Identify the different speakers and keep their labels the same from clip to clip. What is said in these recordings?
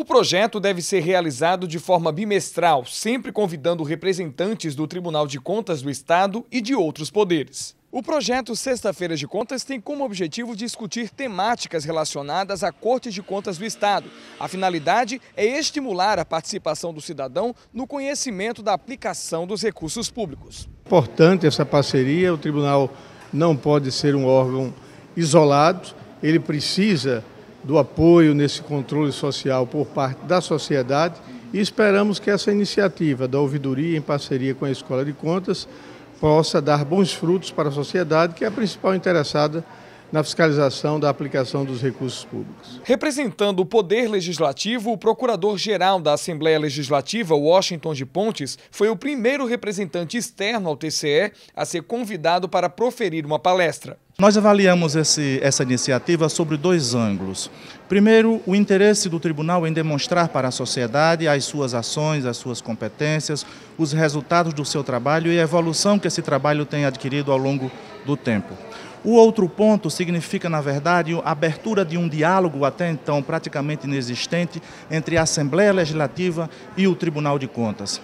Speaker 1: O projeto deve ser realizado de forma bimestral, sempre convidando representantes do Tribunal de Contas do Estado e de outros poderes. O projeto Sexta-feira de Contas tem como objetivo discutir temáticas relacionadas à Corte de Contas do Estado. A finalidade é estimular a participação do cidadão no conhecimento da aplicação dos recursos públicos.
Speaker 2: Importante essa parceria, o tribunal não pode ser um órgão isolado, ele precisa do apoio nesse controle social por parte da sociedade e esperamos que essa iniciativa da ouvidoria em parceria com a Escola de Contas possa dar bons frutos para a sociedade, que é a principal interessada na fiscalização da aplicação dos recursos públicos.
Speaker 1: Representando o Poder Legislativo, o Procurador-Geral da Assembleia Legislativa, Washington de Pontes, foi o primeiro representante externo ao TCE a ser convidado para proferir uma palestra.
Speaker 3: Nós avaliamos esse, essa iniciativa sobre dois ângulos. Primeiro, o interesse do tribunal em demonstrar para a sociedade as suas ações, as suas competências, os resultados do seu trabalho e a evolução que esse trabalho tem adquirido ao longo do tempo. O outro ponto significa, na verdade, a abertura de um diálogo até então praticamente inexistente entre a Assembleia Legislativa e o Tribunal de Contas.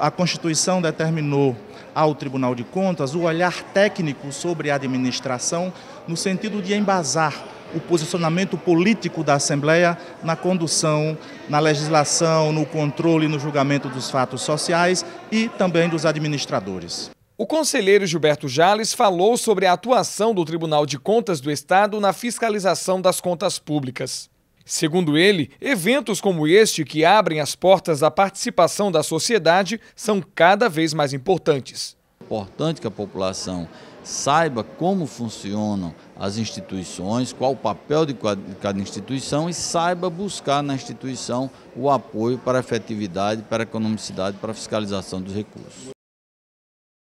Speaker 3: a Constituição determinou ao Tribunal de Contas o olhar técnico sobre a administração, no sentido de embasar o posicionamento político da Assembleia na condução, na legislação, no controle e no julgamento dos fatos sociais e também dos administradores.
Speaker 1: O conselheiro Gilberto Jales falou sobre a atuação do Tribunal de Contas do Estado na fiscalização das contas públicas. Segundo ele, eventos como este, que abrem as portas à participação da sociedade, são cada
Speaker 4: vez mais importantes. É importante que a população saiba como funcionam as instituições, qual o papel de cada instituição e saiba buscar na instituição o apoio para a efetividade, para a economicidade, para a fiscalização dos recursos.